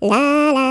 la la